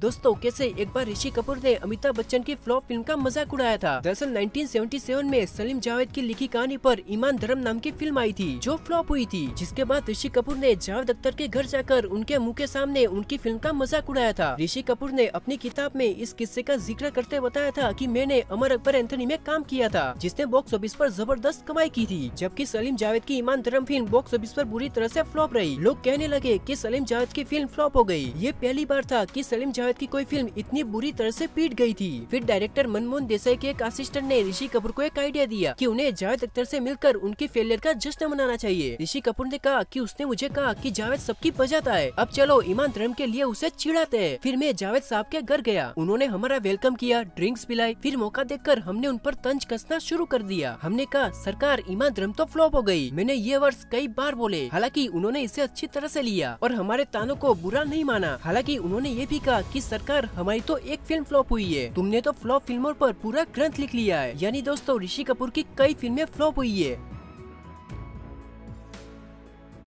दोस्तों कैसे एक बार ऋषि कपूर ने अमिताभ बच्चन की फ्लॉप फिल्म का मजाक उड़ाया था दरअसल 1977 में सलीम जावेद की लिखी कहानी पर ईमान धर्म नाम की फिल्म आई थी जो फ्लॉप हुई थी जिसके बाद ऋषि कपूर ने जावेद अख्तर के घर जाकर उनके मुंह के सामने उनकी फिल्म का मजाक उड़ाया था ऋषि कपूर ने अपनी किताब में इस किस्से का जिक्र करते बताया था की मैंने अमर अकबर एंथनी में काम किया था जिसने बॉक्स ऑफिस आरोप जबरदस्त कमाई की थी जबकि सलीम जावेद की ईमान धर्म फिल्म बॉक्स ऑफिस आरोप बुरी तरह ऐसी फ्लॉप रही लोग कहने लगे की सलीम जावेद की फिल्म फ्लॉप हो गयी ये पहली बार था की सलीम जावेद शायद की कोई फिल्म इतनी बुरी तरह से पीट गई थी फिर डायरेक्टर मनमोहन देसाई के एक असिस्टेंट ने ऋषि कपूर को एक आइडिया दिया कि उन्हें जावेद अख्तर से मिलकर उनके फेलियर का जश्न मनाना चाहिए ऋषि कपूर ने कहा कि उसने मुझे कहा कि जावेद सबकी बजाता है अब चलो ईमान धर्म के लिए उसे चिड़ाते हैं फिर मैं जावेद साहब के घर गया उन्होंने हमारा वेलकम किया ड्रिंक्स पिलाई फिर मौका देखकर हमने उन पर तंज कसना शुरू कर दिया हमने कहा सरकार ईमान धर्म तो फ्लॉप हो गई मैंने ये वर्ष कई बार बोले हालांकि उन्होंने इसे अच्छी तरह से लिया और हमारे तानों को बुरा नहीं माना हालांकि उन्होंने ये भी कहा कि की सरकार हमारी तो एक फिल्म फ्लॉप हुई है तुमने तो फ्लॉप फिल्मों पर पूरा ग्रंथ लिख लिया है यानी दोस्तों ऋषि कपूर की कई फिल्में फ्लॉप हुई है